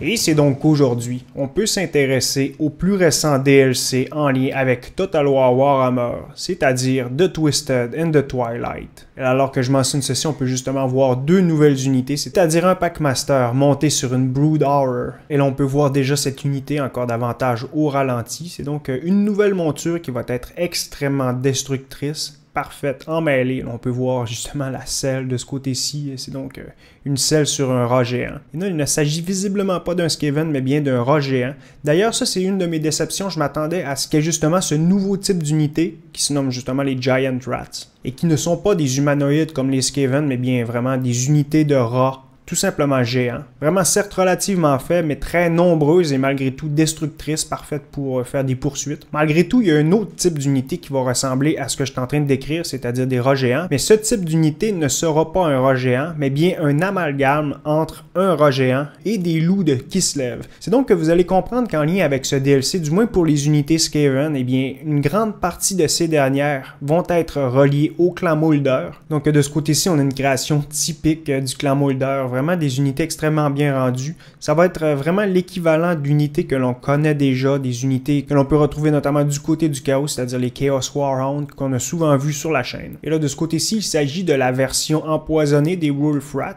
Et c'est donc qu'aujourd'hui, on peut s'intéresser au plus récent DLC en lien avec Total War Warhammer, c'est-à-dire The Twisted and The Twilight. Alors que je mentionne ceci, on peut justement voir deux nouvelles unités, c'est-à-dire un master monté sur une Brood Horror. Et l'on peut voir déjà cette unité encore davantage au ralenti, c'est donc une nouvelle monture qui va être extrêmement destructrice parfaite, emmêlée. On peut voir justement la selle de ce côté-ci. C'est donc euh, une selle sur un rat géant. Et il ne s'agit visiblement pas d'un Skaven, mais bien d'un rat géant. D'ailleurs, ça, c'est une de mes déceptions. Je m'attendais à ce qu'est justement ce nouveau type d'unité qui se nomme justement les Giant Rats et qui ne sont pas des humanoïdes comme les Skaven, mais bien vraiment des unités de rats tout simplement géant. Vraiment, certes relativement faible, mais très nombreuse et malgré tout destructrice, parfaite pour euh, faire des poursuites. Malgré tout, il y a un autre type d'unité qui va ressembler à ce que je suis en train de décrire, c'est-à-dire des rats géants. Mais ce type d'unité ne sera pas un rat géant, mais bien un amalgame entre un rat géant et des loups de Kislev. C'est donc que vous allez comprendre qu'en lien avec ce DLC, du moins pour les unités Skaven, eh bien, une grande partie de ces dernières vont être reliées au clan Mulder. Donc de ce côté-ci, on a une création typique euh, du clan Mulder vraiment des unités extrêmement bien rendues. Ça va être euh, vraiment l'équivalent d'unités que l'on connaît déjà, des unités que l'on peut retrouver notamment du côté du chaos, c'est-à-dire les Chaos Warhounds qu'on a souvent vu sur la chaîne. Et là, de ce côté-ci, il s'agit de la version empoisonnée des Wolf Rats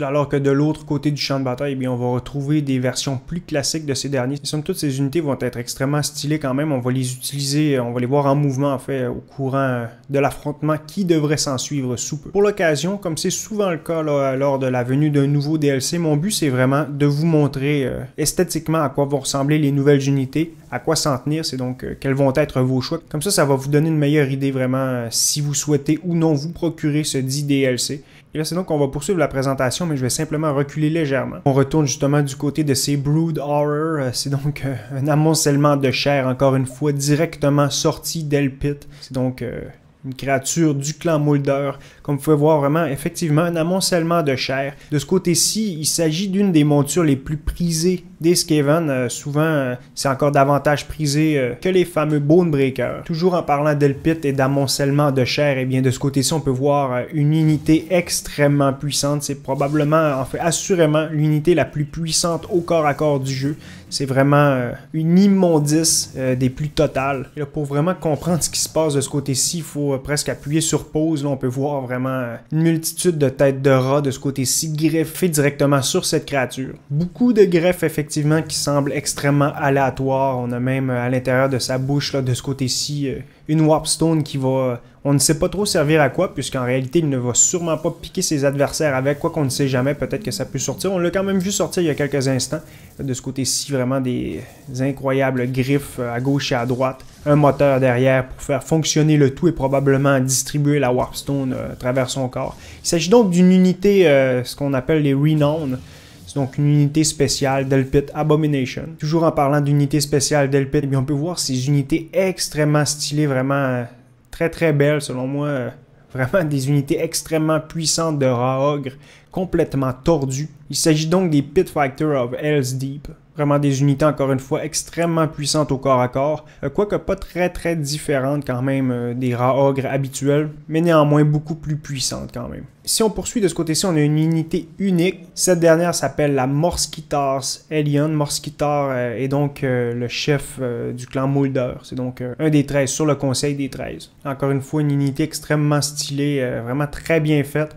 alors que de l'autre côté du champ de bataille, eh bien, on va retrouver des versions plus classiques de ces derniers. Et somme toutes ces unités vont être extrêmement stylées quand même. On va les utiliser, euh, on va les voir en mouvement fait euh, au courant euh, de l'affrontement qui devrait s'en suivre sous peu. Pour l'occasion, comme c'est souvent le cas lors de la venue d'un nouveau DLC, mon but c'est vraiment de vous montrer esthétiquement à quoi vont ressembler les nouvelles unités, à quoi s'en tenir, c'est donc quels vont être vos choix. Comme ça, ça va vous donner une meilleure idée vraiment si vous souhaitez ou non vous procurer ce dit DLC. Et eh là, c'est donc qu'on va poursuivre la présentation, mais je vais simplement reculer légèrement. On retourne justement du côté de ces Brood Horror. Euh, c'est donc euh, un amoncellement de chair, encore une fois, directement sorti d'Elpit. C'est donc euh, une créature du clan Mulder. Comme vous pouvez voir, vraiment, effectivement, un amoncellement de chair. De ce côté-ci, il s'agit d'une des montures les plus prisées des Skaven, euh, souvent, euh, c'est encore davantage prisé euh, que les fameux Bone Toujours en parlant d'Elpit et d'amoncellement de chair, et eh bien de ce côté-ci, on peut voir une unité extrêmement puissante. C'est probablement, en fait, assurément, l'unité la plus puissante au corps à corps du jeu. C'est vraiment une immondice des plus totales. pour vraiment comprendre ce qui se passe de ce côté-ci, il faut presque appuyer sur pause. on peut voir vraiment une multitude de têtes de rats de ce côté-ci greffées directement sur cette créature. Beaucoup de greffes effectivement qui semble extrêmement aléatoire. On a même euh, à l'intérieur de sa bouche, de ce côté-ci, euh, une Warpstone qui va, euh, on ne sait pas trop servir à quoi, puisqu'en réalité, il ne va sûrement pas piquer ses adversaires avec, quoi qu'on ne sait jamais, peut-être que ça peut sortir. On l'a quand même vu sortir il y a quelques instants, de ce côté-ci, vraiment des incroyables griffes à gauche et à droite, un moteur derrière pour faire fonctionner le tout et probablement distribuer la Warpstone à travers son corps. Il s'agit donc d'une unité, ce qu'on appelle les Renowned donc une unité spéciale d'Elpit Abomination. Toujours en parlant d'unité spéciale d'Elpit, eh on peut voir ces unités extrêmement stylées, vraiment euh, très très belles selon moi. Euh, vraiment des unités extrêmement puissantes de Raogre, complètement tordues. Il s'agit donc des Pit Factor of Hell's Deep. Vraiment des unités, encore une fois, extrêmement puissantes au corps à corps, euh, quoique pas très très différentes quand même euh, des rats ogres habituels, mais néanmoins beaucoup plus puissantes quand même. Si on poursuit de ce côté-ci, on a une unité unique. Cette dernière s'appelle la Morskitars Elion. Morskitar euh, est donc le chef du clan Mulder. C'est donc un des 13 sur le conseil des 13. Encore une fois, une unité extrêmement stylée, vraiment très bien faite.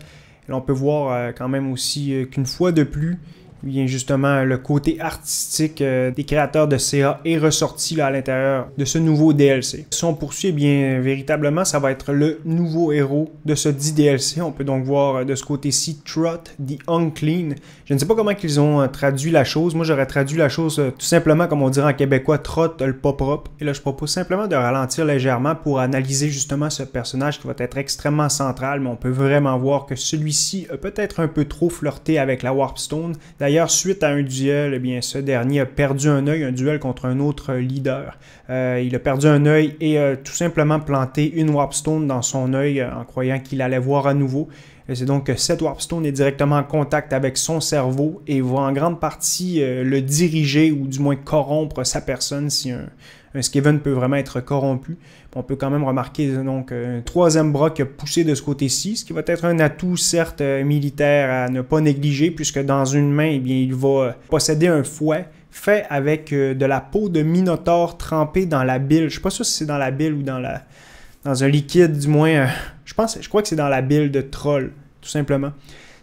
on peut voir quand même aussi qu'une fois de plus, bien justement le côté artistique euh, des créateurs de CA est ressorti à l'intérieur de ce nouveau DLC. Si on poursuit, eh bien véritablement, ça va être le nouveau héros de ce dit DLC. On peut donc voir euh, de ce côté-ci Trot the Unclean. Je ne sais pas comment ils ont euh, traduit la chose. Moi, j'aurais traduit la chose tout simplement comme on dirait en québécois, Trot le pas propre. Et là, je propose simplement de ralentir légèrement pour analyser justement ce personnage qui va être extrêmement central, mais on peut vraiment voir que celui-ci a peut-être un peu trop flirté avec la Warpstone. D'ailleurs, suite à un duel, eh bien, ce dernier a perdu un œil, un duel contre un autre leader. Euh, il a perdu un œil et a tout simplement planté une Warpstone dans son œil euh, en croyant qu'il allait voir à nouveau. C'est donc que cette Warpstone est directement en contact avec son cerveau et va en grande partie euh, le diriger ou du moins corrompre sa personne si un, euh, Skeven peut vraiment être corrompu. On peut quand même remarquer donc euh, un troisième bras qui a poussé de ce côté-ci, ce qui va être un atout certes euh, militaire à ne pas négliger, puisque dans une main, eh bien, il va posséder un fouet fait avec de la peau de minotaure trempée dans la bile. Je ne sais pas si c'est dans la bile ou dans la dans un liquide du moins. je pense, je crois que c'est dans la bile de troll, tout simplement.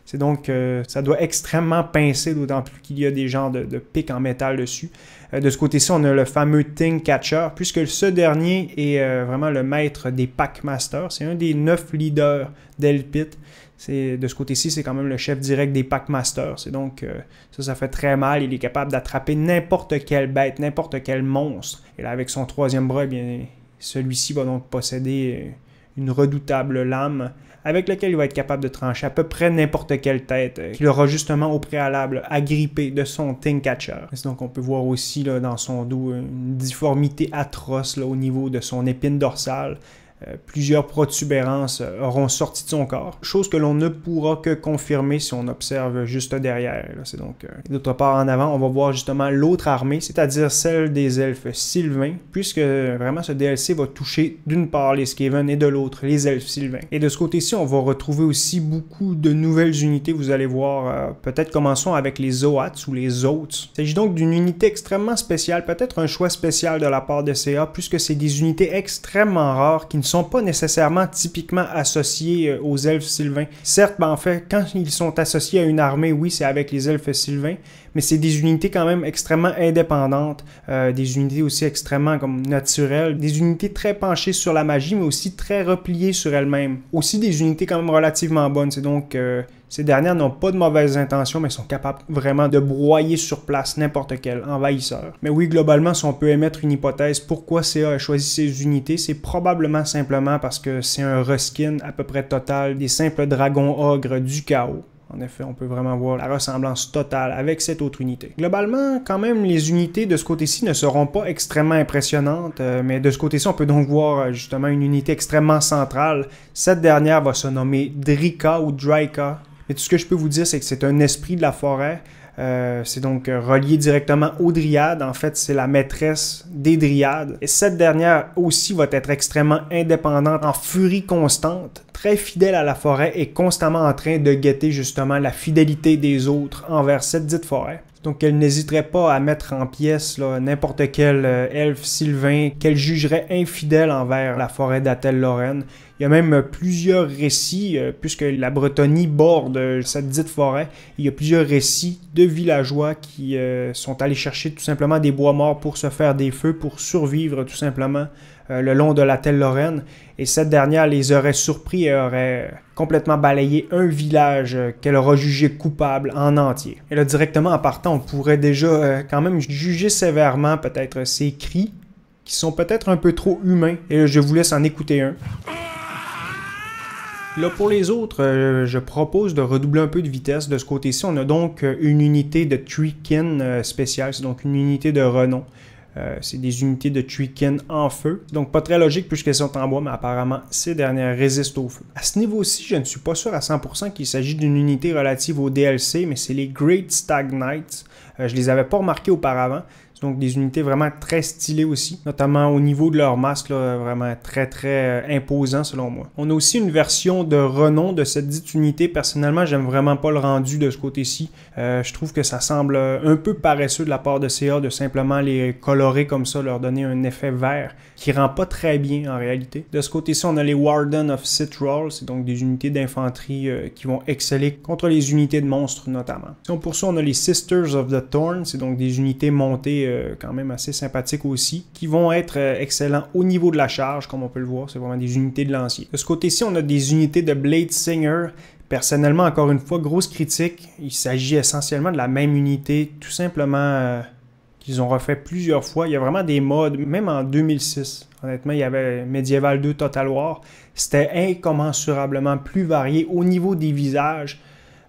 C'est donc, euh, ça doit extrêmement pincer, d'autant plus qu'il y a des genres de, de pics en métal dessus. Euh, de ce côté-ci, on a le fameux Thing Catcher, puisque ce dernier est euh, vraiment le maître des Pack C'est un des neuf leaders d'Elpit. De ce côté-ci, c'est quand même le chef direct des Pack C'est donc, ça, ça fait très mal. Il est capable d'attraper n'importe quelle bête, n'importe quel monstre. Et là, avec son troisième bras, eh bien, celui-ci va donc posséder une redoutable lame avec lequel il va être capable de trancher à peu près n'importe quelle tête euh, qu'il aura justement au préalable agrippé de son thing Catcher. donc on peut voir aussi là, dans son dos une difformité atroce là, au niveau de son épine dorsale euh, plusieurs protubérances euh, auront sorti de son corps, chose que l'on ne pourra que confirmer si on observe juste derrière. C'est donc euh, d'autre part en avant, on va voir justement l'autre armée, c'est-à-dire celle des elfes sylvains, puisque vraiment ce DLC va toucher d'une part les Skaven et de l'autre les elfes sylvains. Et de ce côté-ci, on va retrouver aussi beaucoup de nouvelles unités. Vous allez voir, peut-être commençons avec les Zoats ou les autres Il s'agit donc d'une unité extrêmement spéciale, peut-être un choix spécial de la part de CA, puisque c'est des unités extrêmement rares qui ne sont sont pas nécessairement typiquement associés euh, aux elfes sylvains. Certes, ben, en fait, quand ils sont associés à une armée, oui, c'est avec les elfes sylvains, mais c'est des unités quand même extrêmement indépendantes, euh, des unités aussi extrêmement comme naturelles, des unités très penchées sur la magie, mais aussi très repliées sur elles-mêmes. Aussi des unités quand même relativement bonnes, c'est donc... Euh, ces dernières n'ont pas de mauvaises intentions, mais sont capables vraiment de broyer sur place n'importe quel envahisseur. Mais oui, globalement, si on peut émettre une hypothèse pourquoi CA a choisi ces unités, c'est probablement simplement parce que c'est un reskin à peu près total des simples dragons ogres du chaos. En effet, on peut vraiment voir la ressemblance totale avec cette autre unité. Globalement, quand même, les unités de ce côté-ci ne seront pas extrêmement impressionnantes, euh, mais de ce côté-ci, on peut donc voir euh, justement une unité extrêmement centrale. Cette dernière va se nommer Drika ou Dryka. Mais tout ce que je peux vous dire, c'est que c'est un esprit de la forêt. Euh, c'est donc relié directement aux dryades. En fait, c'est la maîtresse des dryades. Et cette dernière aussi va être extrêmement indépendante, en furie constante très fidèle à la forêt et constamment en train de guetter justement la fidélité des autres envers cette dite forêt. Donc elle n'hésiterait pas à mettre en pièces n'importe quel euh, elfe sylvain qu'elle jugerait infidèle envers la forêt d'Atel lorraine Il y a même euh, plusieurs récits, euh, puisque la Bretonie borde cette dite forêt, il y a plusieurs récits de villageois qui sont allés chercher tout simplement des bois morts pour se faire des feux, pour survivre tout simplement euh, le long de la telle Lorraine. Et cette dernière les aurait surpris et aurait complètement balayé un village euh, qu'elle aura jugé coupable en entier. Et là, directement en partant, on pourrait déjà euh, quand même juger sévèrement peut-être ces cris qui sont peut-être un peu trop humains. Et je vous laisse en écouter un. Là, pour les autres, je propose de redoubler un peu de vitesse. De ce côté-ci, on a donc une unité de Treekin spéciale, c'est donc une unité de renom. Euh, c'est des unités de Twicken en feu. Donc pas très logique puisqu'elles sont en bois, mais apparemment ces dernières résistent au feu. À ce niveau-ci, je ne suis pas sûr à 100% qu'il s'agit d'une unité relative au DLC, mais c'est les Great Stag Knights. Euh, je les avais pas remarqués auparavant donc des unités vraiment très stylées aussi, notamment au niveau de leur masque, vraiment très très euh, imposant selon moi. On a aussi une version de renom de cette dite unité. Personnellement, j'aime vraiment pas le rendu de ce côté-ci. Euh, je trouve que ça semble euh, un peu paresseux de la part de CA de simplement les colorer comme ça, leur donner un effet vert qui rend pas très bien en réalité. De ce côté-ci, on a les Warden of Citral. c'est donc des unités d'infanterie qui vont exceller contre les unités de monstres notamment. Si on poursuit, on a les Sisters of the Thorn, c'est donc des unités montées euh, quand même assez sympathique aussi, qui vont être euh, excellents au niveau de la charge, comme on peut le voir, c'est vraiment des unités de lancier. De ce côté-ci, on a des unités de Blade Singer. Personnellement, encore une fois, grosse critique. Il s'agit essentiellement de la même unité, tout simplement euh, qu'ils ont refait plusieurs fois. Il y a vraiment des modes, même en 2006. Honnêtement, il y avait Medieval 2 Total War. C'était incommensurablement plus varié au niveau des visages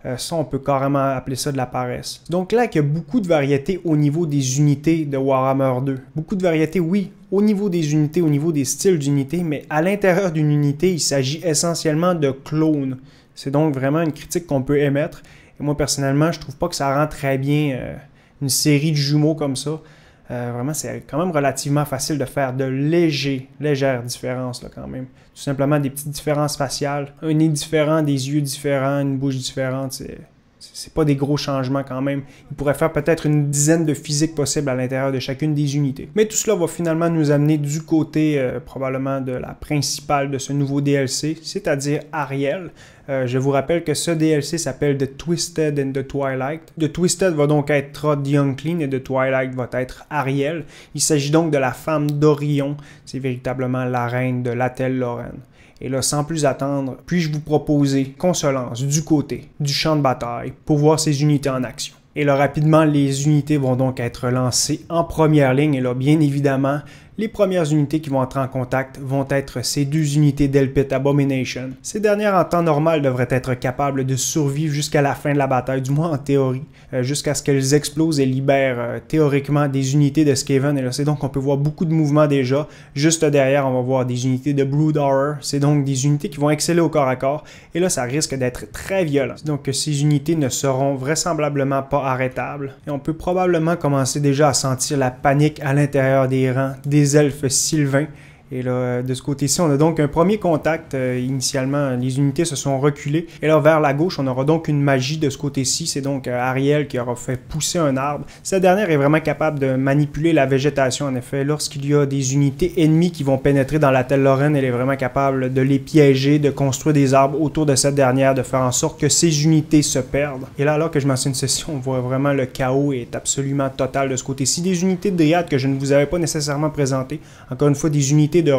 euh, ça, on peut carrément appeler ça de la paresse. Donc là, il y a beaucoup de variétés au niveau des unités de Warhammer 2. Beaucoup de variétés, oui, au niveau des unités, au niveau des styles d'unités, mais à l'intérieur d'une unité, il s'agit essentiellement de clones. C'est donc vraiment une critique qu'on peut émettre. Et moi, personnellement, je trouve pas que ça rend très bien euh, une série de jumeaux comme ça. Euh, vraiment, c'est quand même relativement facile de faire de légers, légères différences là, quand même. Tout simplement des petites différences faciales, un nez différent, des yeux différents, une bouche différente, c'est pas des gros changements quand même. Il pourrait faire peut-être une dizaine de physiques possibles à l'intérieur de chacune des unités. Mais tout cela va finalement nous amener du côté euh, probablement de la principale de ce nouveau DLC, c'est-à-dire Ariel. Euh, je vous rappelle que ce DLC s'appelle The Twisted and the Twilight. The Twisted va donc être Trod Young Clean et The Twilight va être Ariel. Il s'agit donc de la femme d'Orion. C'est véritablement la reine de l'Atel Lorraine. Et là, sans plus attendre, puis-je vous proposer Consolance du côté du champ de bataille pour voir ces unités en action. Et là, rapidement, les unités vont donc être lancées en première ligne. Et là, bien évidemment, les premières unités qui vont entrer en contact vont être ces deux unités d'Elpit Abomination. Ces dernières en temps normal devraient être capables de survivre jusqu'à la fin de la bataille, du moins en théorie, euh, jusqu'à ce qu'elles explosent et libèrent euh, théoriquement des unités de Skaven. Et là, c'est donc qu'on peut voir beaucoup de mouvements déjà. Juste derrière, on va voir des unités de Brood Horror. C'est donc des unités qui vont exceller au corps à corps. Et là, ça risque d'être très violent. Donc, ces unités ne seront vraisemblablement pas arrêtables. Et on peut probablement commencer déjà à sentir la panique à l'intérieur des rangs des elfes sylvains et là, de ce côté-ci, on a donc un premier contact. Euh, initialement, les unités se sont reculées. Et là, vers la gauche, on aura donc une magie de ce côté-ci. C'est donc euh, Ariel qui aura fait pousser un arbre. Cette dernière est vraiment capable de manipuler la végétation, en effet. Lorsqu'il y a des unités ennemies qui vont pénétrer dans la telle Lorraine, elle est vraiment capable de les piéger, de construire des arbres autour de cette dernière, de faire en sorte que ces unités se perdent. Et là, alors que je mentionne session, on voit vraiment le chaos est absolument total de ce côté-ci. Des unités de dryades que je ne vous avais pas nécessairement présentées. Encore une fois, des unités de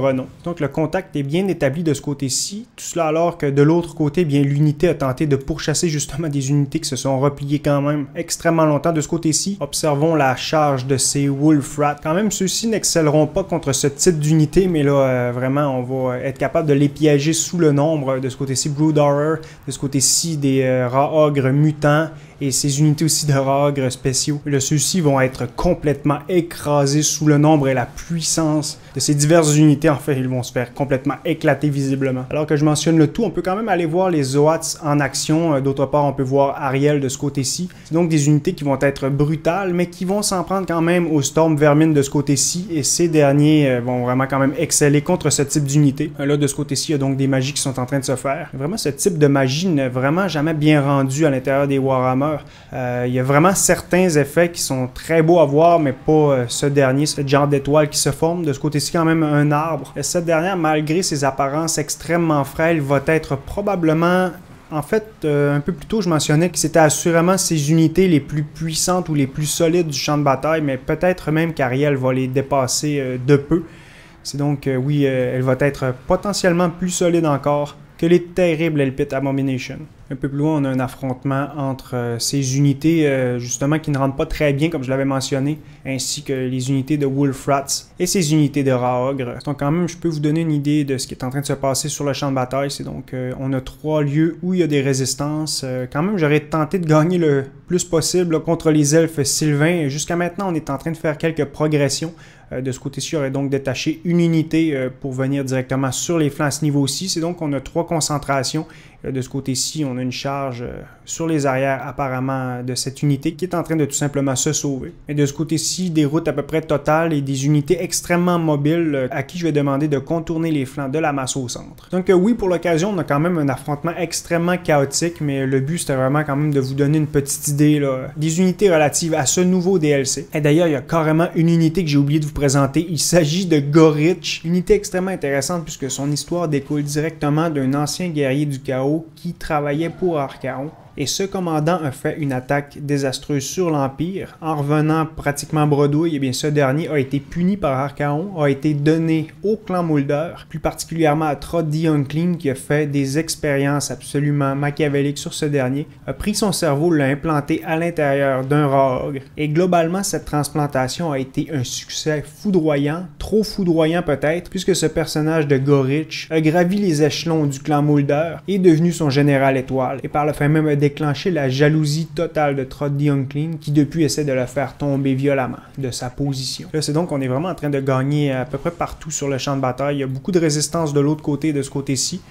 Donc le contact est bien établi de ce côté-ci, tout cela alors que de l'autre côté, bien l'unité a tenté de pourchasser justement des unités qui se sont repliées quand même extrêmement longtemps de ce côté-ci. Observons la charge de ces Wolf Rats. Quand même, ceux-ci n'excelleront pas contre ce type d'unité, mais là, euh, vraiment, on va être capable de les piéger sous le nombre. De ce côté-ci, Brood Horror, de ce côté-ci, des euh, rats ogres mutants, et ces unités aussi de rogues spéciaux. Ceux-ci vont être complètement écrasés sous le nombre et la puissance de ces diverses unités. En fait, ils vont se faire complètement éclater visiblement. Alors que je mentionne le tout, on peut quand même aller voir les Zoats en action. Euh, d'autre part, on peut voir Ariel de ce côté-ci. donc des unités qui vont être brutales, mais qui vont s'en prendre quand même aux Storm Vermine de ce côté-ci. Et ces derniers euh, vont vraiment quand même exceller contre ce type d'unité. Euh, là, de ce côté-ci, il y a donc des magies qui sont en train de se faire. Vraiment, ce type de magie n'est vraiment jamais bien rendu à l'intérieur des Warhammer euh, il y a vraiment certains effets qui sont très beaux à voir, mais pas euh, ce dernier, ce genre d'étoile qui se forme. De ce côté-ci, quand même, un arbre. Et Cette dernière, malgré ses apparences extrêmement frêles, va être probablement en fait, euh, un peu plus tôt, je mentionnais que c'était assurément ses unités les plus puissantes ou les plus solides du champ de bataille, mais peut-être même qu'Ariel va les dépasser de peu. C'est donc, oui, elle va être potentiellement plus solide encore que les terribles Elpit Abomination. Un peu plus loin, on a un affrontement entre euh, ces unités, euh, justement, qui ne rentrent pas très bien, comme je l'avais mentionné, ainsi que les unités de Wolfrats et ces unités de Raogre. Donc, quand même, je peux vous donner une idée de ce qui est en train de se passer sur le champ de bataille. C'est donc, euh, on a trois lieux où il y a des résistances. quand même, j'aurais tenté de gagner le plus possible contre les elfes sylvains. Jusqu'à maintenant, on est en train de faire quelques progressions. de ce côté-ci, j'aurais donc détaché une unité pour venir directement sur les flancs ce niveau-ci. C'est donc, on a trois concentrations euh, de ce côté-ci, on a une charge euh, sur les arrières apparemment de cette unité qui est en train de tout simplement se sauver. Et de ce côté-ci, des routes à peu près totales et des unités extrêmement mobiles euh, à qui je vais demander de contourner les flancs de la masse au centre. Donc oui, pour l'occasion, on a quand même un affrontement extrêmement chaotique, mais le but c'était vraiment quand même de vous donner une petite idée là, des unités relatives à ce nouveau DLC. Et d'ailleurs, il y a carrément une unité que j'ai oublié de vous présenter. Il s'agit de Gorich, unité extrêmement intéressante puisque son histoire découle directement d'un ancien guerrier du chaos qui travaillait pour Arcaon et ce commandant a fait une attaque désastreuse sur l'Empire. En revenant pratiquement bredouille, et eh bien ce dernier a été puni par Archaon, a été donné au clan Mulder, plus particulièrement à Trott Dionclean qui a fait des expériences absolument machiavéliques sur ce dernier, a pris son cerveau, l'a implanté à l'intérieur d'un rogue. Et globalement, cette transplantation a été un succès foudroyant, trop foudroyant peut-être, puisque ce personnage de Gorich a gravi les échelons du clan Mulder et est devenu son général étoile, et par le fait même déclenché la jalousie totale de Trotty Unclean, qui depuis essaie de le faire tomber violemment de sa position. Là, c'est donc qu'on est vraiment en train de gagner à peu près partout sur le champ de bataille. Il y a beaucoup de résistance de l'autre côté, de ce côté-ci.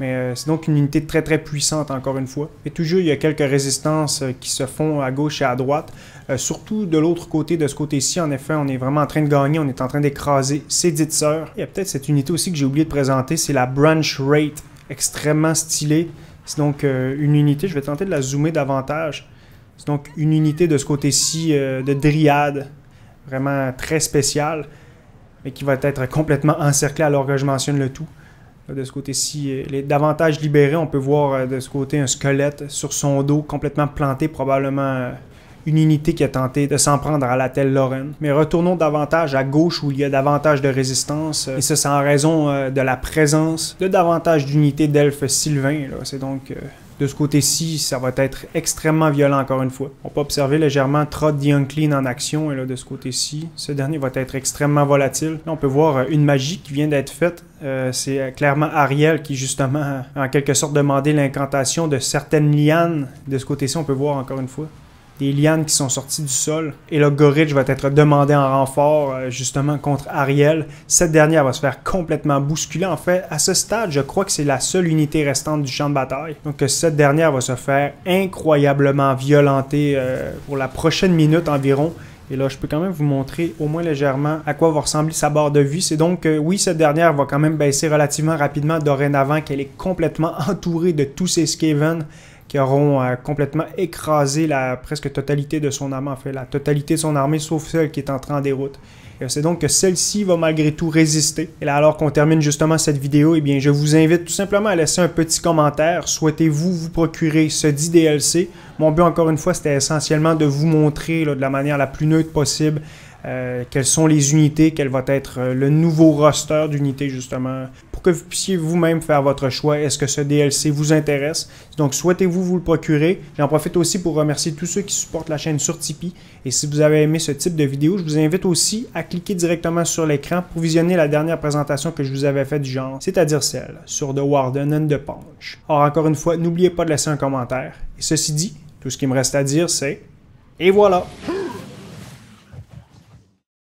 Mais euh, c'est donc une unité très très puissante encore une fois. Et toujours il y a quelques résistances euh, qui se font à gauche et à droite. Euh, surtout de l'autre côté, de ce côté-ci, en effet, on est vraiment en train de gagner, on est en train d'écraser ses dites sœurs. Il y a peut-être cette unité aussi que j'ai oublié de présenter, c'est la Branch Rate, extrêmement stylée. C'est donc euh, une unité, je vais tenter de la zoomer davantage. C'est donc une unité de ce côté-ci euh, de dryade, vraiment très spéciale, mais qui va être complètement encerclée alors que je mentionne le tout. de ce côté-ci, euh, elle est davantage libérée. On peut voir de ce côté un squelette sur son dos, complètement planté, probablement une unité qui a tenté de s'en prendre à la telle Lorraine. Mais retournons davantage à gauche où il y a davantage de résistance, euh, et ce, c'est en raison euh, de la présence de davantage d'unités d'elfes sylvains. C'est donc... Euh, de ce côté-ci, ça va être extrêmement violent encore une fois. On peut observer légèrement Trot Young en action, et là de ce côté-ci, ce dernier va être extrêmement volatile. Là, on peut voir une magie qui vient d'être faite. c'est clairement Ariel qui justement, a en quelque sorte, demandé l'incantation de certaines lianes. De ce côté-ci, on peut voir encore une fois des lianes qui sont sorties du sol. Et là, Gorridge va être demandé en renfort euh, justement contre Ariel. Cette dernière va se faire complètement bousculer. En fait, à ce stade, je crois que c'est la seule unité restante du champ de bataille. Donc euh, cette dernière va se faire incroyablement violenter euh, pour la prochaine minute environ. Et là, je peux quand même vous montrer au moins légèrement à quoi va ressembler sa barre de vue. C'est donc, oui, cette dernière va quand même baisser relativement rapidement dorénavant qu'elle est complètement entourée de tous ces Skaven qui auront euh, complètement écrasé la presque totalité de son armée, fait, la totalité son armée, sauf celle qui est entrée en déroute. C'est donc que celle-ci va malgré tout résister. Et alors qu'on termine justement cette vidéo, eh bien, je vous invite tout simplement à laisser un petit commentaire. Souhaitez-vous vous procurer ce 10 DLC? Mon but, encore une fois, c'était essentiellement de vous montrer de la manière la plus neutre possible euh, quelles sont les unités, quel va être euh, le nouveau roster d'unités justement, pour que vous puissiez vous-même faire votre choix. Est-ce que ce DLC vous intéresse? Donc souhaitez-vous vous le procurer. J'en profite aussi pour remercier tous ceux qui supportent la chaîne sur Tipeee. Et si vous avez aimé ce type de vidéo, je vous invite aussi à cliquer directement sur l'écran pour visionner la dernière présentation que je vous avais faite du genre, c'est-à-dire celle sur The Warden and the Punch. Or, encore une fois, n'oubliez pas de laisser un commentaire. Et ceci dit, tout ce qui me reste à dire, c'est... Et voilà!